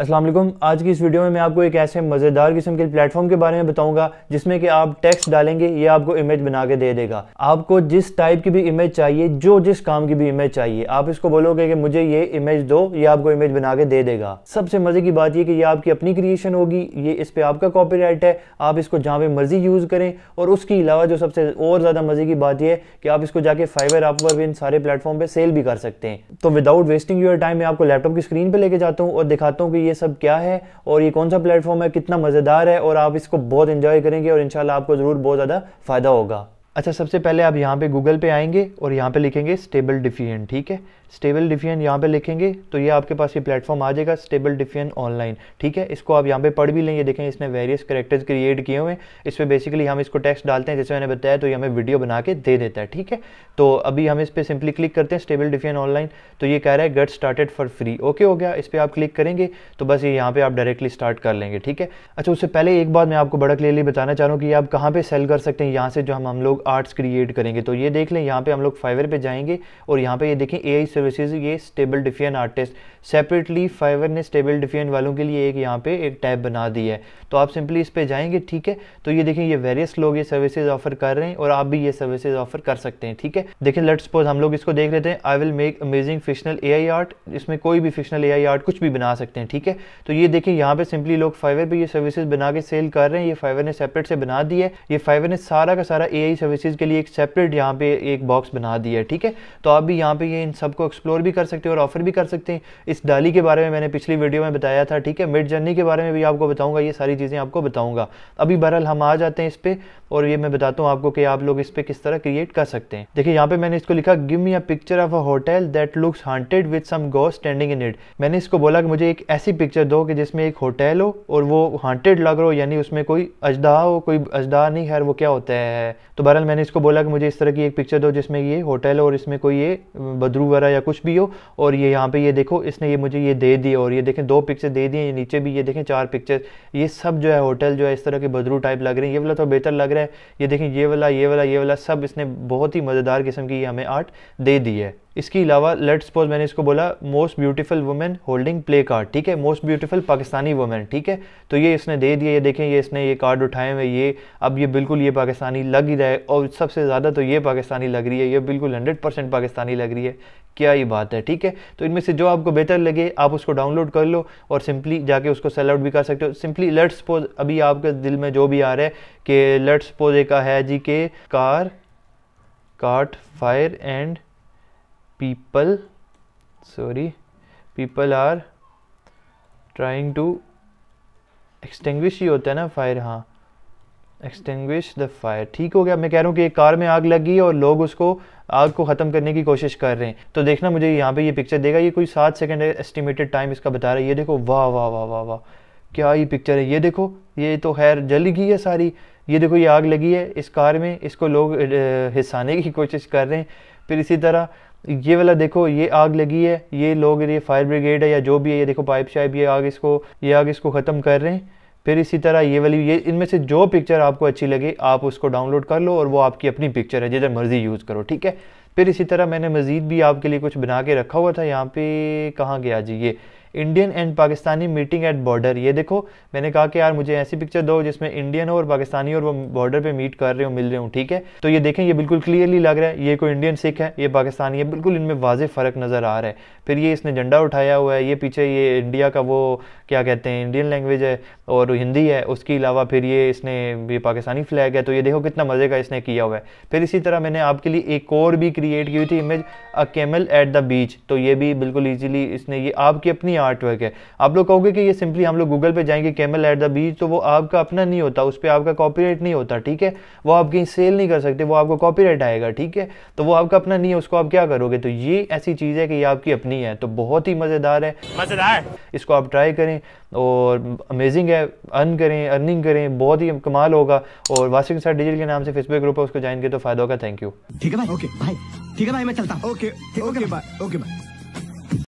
असलम आज की इस वीडियो में मैं आपको एक ऐसे मज़ेदार किस्म के प्लेटफॉर्म के बारे में बताऊंगा जिसमें कि आप टेक्स्ट डालेंगे ये आपको इमेज बना के दे देगा आपको जिस टाइप की भी इमेज चाहिए जो जिस काम की भी इमेज चाहिए आप इसको बोलोगे कि मुझे ये इमेज दो ये आपको इमेज बना के दे देगा सबसे मज़े की बात यह कि ये आपकी अपनी क्रिएशन होगी ये इस पर आपका कॉपी है आप इसको जहाँ पर मर्जी यूज़ करें और उसके अलावा जो सबसे और ज़्यादा मज़े की बात यह है कि आप इसको जाके फाइवर आप पर इन सारे प्लेटफॉर्म पर सेल भी कर सकते हैं तो विदाउट वेस्टिंग योर टाइम मैं आपको लैपटॉप की स्क्रीन पर लेके जाता हूँ और दिखाता हूँ कि ये सब क्या है और ये कौन सा प्लेटफॉर्म है कितना मज़ेदार है और आप इसको बहुत इन्जॉय करेंगे और इन आपको ज़रूर बहुत ज़्यादा फ़ायदा होगा अच्छा सबसे पहले आप यहाँ पे गूगल पे आएंगे और यहाँ पे लिखेंगे स्टेबल डिफियन ठीक है स्टेबल डिफियन यहाँ पे लिखेंगे तो ये आपके पास ये प्लेटफॉर्म आ जाएगा स्टेबल डिफियन ऑनलाइन ठीक है इसको आप यहाँ पे पढ़ भी लेंगे देखें इसने वेरियस करेक्टर्स क्रिएट किए हुए हैं इस पर बेसिकली हम इसको टेक्स्ट डालते हैं जैसे मैंने बताया तो ये हमें वीडियो बना के दे देता है ठीक है तो अभी हम इस पर सिंपली क्लिक करते हैं स्टेबल डिफियन ऑनलाइन तो ये कह रहा है get started for free okay हो गया इस पर आप क्लिक करेंगे तो बस ये यहाँ पर आप डायरेक्टली स्टार्ट कर लेंगे ठीक है अच्छा उससे पहले एक बात मैं आपको बड़ा क्लियरली बताना चाह रहा हूँ कि आप कहाँ पर सेल कर सकते हैं यहाँ से जो हम हम लोग लोग आर्ट्स क्रिएट करेंगे तो ये देख लें यहाँ पे हम लोग फाइवर पे जाएंगे और यहाँ पे ये देखें एआई सर्विसेज ये stable diffusion artist separately Fiverr ने स्टेबल डिफियन वालों के लिए एक यहाँ पे एक टैब बना दी है तो आप सिंपली इस पर जाएंगे ठीक है तो ये देखें ये वेरियस लोग ये सर्विसेज ऑफर कर रहे हैं और आप भी ये सर्विसेज ऑफर कर सकते हैं ठीक है देखें लेट सपोज हम लोग इसको देख लेते हैं I will make amazing fictional a art इसमें कोई भी फिक्शनल ए आर्ट कुछ भी बना सकते हैं ठीक है तो ये देखें यहाँ पे सिंपली लोग फाइवर पर ये सर्विसेज बना के सेल कर रहे हैं ये फाइवर ने सेपरेट से बना दी है ये फाइवर ने सारा का सारा ए आई सर्विसेज के लिए एक सेपरेट यहाँ पे एक बॉक्स बना दिया है ठीक है तो आप भी यहाँ पे ये इन सबको एक्सप्लोर भी कर सकते हैं और ऑफर भी कर सकते हैं इस डाली के बारे में मैंने पिछली वीडियो में बताया था ठीक है मिड जर्नी के बारे में भी आपको बताऊंगा ये सारी चीज़ें आपको बताऊंगा अभी बहरहाल हम आ जाते हैं इस पर और ये मैं बताता हूँ आपको कि आप लोग इस पर किस तरह क्रिएट कर सकते हैं देखिए यहाँ पे मैंने इसको लिखा give me a picture of a hotel that looks haunted with some गो स्टैंडिंग इन इट मैंने इसको बोला कि मुझे एक ऐसी पिक्चर दो कि जिसमें एक होटल हो और वो हॉन्टेड लग रहा हो यानी उसमें कोई अजदा हो कोई अजदा नहीं खैर वो क्या होता है तो बहरहाल मैंने इसको बोला कि मुझे इस तरह की एक पिक्चर दो जिसमें ये होटल हो और इसमें कोई ये बदरू वगैरह या कुछ भी हो और ये यहाँ पे ये देखो इसने ये मुझे ये दे दी और ये देखें दो पिक्चर दे दिए नीचे भी ये देखें चार पिक्चर ये सब जो है होटल जो है इस तरह के बदरू टाइप लग रहे हैं ये वाला तो बेहतर लग रहा है है ये देखें ये वाला ये वाला ये वाला सब इसने बहुत ही मज़ेदार किस्म की हमें आर्ट दे दी है इसके अलावा लेट सपोज मैंने इसको बोला most beautiful women holding placard ठीक है मोस्ट ब्यूटीफुल पाकिस्तानी वुमेन ठीक है तो ये इसने दे दिया ये देखें ये इसने ये कार्ड उठाए हुए ये अब ये बिल्कुल ये पाकिस्तानी लग ही रहा है और सबसे ज़्यादा तो ये पाकिस्तानी लग रही है ये बिल्कुल हंड्रेड परसेंट पाकिस्तानी लग रही है क्या ये बात है ठीक है तो इनमें से जो आपको बेहतर लगे आप उसको डाउनलोड कर लो और सिंपली जाके उसको सेल आउट भी कर सकते हो सिंपली लेट सपोज अभी आपके दिल में जो भी आ रहा है कि लेट सपोज एक है जी के car caught fire and people sorry people are trying to extinguish ही होता है ना फायर हाँ एक्सटिंग्विश द फायर ठीक हो गया मैं कह रहा हूँ कि एक कार में आग लगी और लोग उसको आग को ख़त्म करने की कोशिश कर रहे हैं तो देखना मुझे यहाँ पे ये पिक्चर देगा ये कोई सात है एस्टिमेटेड टाइम इसका बता रहा है ये देखो वाह वाह वाह वाह वाह क्या ये पिक्चर है ये देखो ये तो खैर जल गई है सारी ये देखो ये आग लगी है इस कार में इसको लोग हिसाने की कोशिश कर रहे हैं फिर इसी तरह ये वाला देखो ये आग लगी है ये लोग ये फायर ब्रिगेड है या जो भी है ये देखो पाइप शाइप ये आग इसको ये आग इसको ख़त्म कर रहे हैं फिर इसी तरह ये वाली ये इनमें से जो पिक्चर आपको अच्छी लगे आप उसको डाउनलोड कर लो और वो आपकी अपनी पिक्चर है जिधर मर्ज़ी यूज़ करो ठीक है फिर इसी तरह मैंने मज़ीद भी आपके लिए कुछ बना के रखा हुआ था यहाँ पे कहाँ गया जी ये Indian and Pakistani meeting at border ये देखो मैंने कहा कि यार मुझे ऐसी पिक्चर दो जिसमें इंडियन हो और पाकिस्तानी और वो बॉर्डर पे मीट कर रहे हो मिल रहे हो ठीक है तो ये देखें ये बिल्कुल क्लियरली लग रहा है ये कोई इंडियन सिख है ये पाकिस्तानी है बिल्कुल इनमें वाजे फ़र्क नज़र आ रहा है फिर ये इसने झंडा उठाया हुआ है ये पीछे ये इंडिया का वो क्या कहते हैं इंडियन लैंग्वेज है और हिंदी है उसके अलावा फिर ये इसने ये पाकिस्तानी फ्लैग है तो ये देखो कितना मज़े का इसने किया हुआ है फिर इसी तरह मैंने आपके लिए एक और भी क्रिएट की हुई थी image a camel at the beach तो ये भी बिल्कुल ईजिली इसने ये आपकी अपनी आर्ट वर्क है आप लोग कहोगे कि ये सिंपली हम लोग गूगल पे जाएंगे कैमल एट द बीच तो वो आपका अपना नहीं होता उस पर आपका कॉपी नहीं होता ठीक है वो आप कहीं सेल नहीं कर सकते वो आपको कॉपी आएगा ठीक है तो वो आपका अपना नहीं है उसको आप क्या करोगे तो ये ऐसी चीज़ है कि ये आपकी अपनी है तो बहुत ही मज़ेदार है मज़ेदार इसको आप ट्राई करें और अमेजिंग है अर्न करें अर्निंग करें बहुत ही कमाल होगा और वासिक साथ डिजिटल के नाम से फेसबुक ग्रुप है उसको ज्वाइन करें तो फायदा होगा थैंक यू ठीक है भाई ओके भाई ठीक है भाई मैं चलता okay okay bye okay bye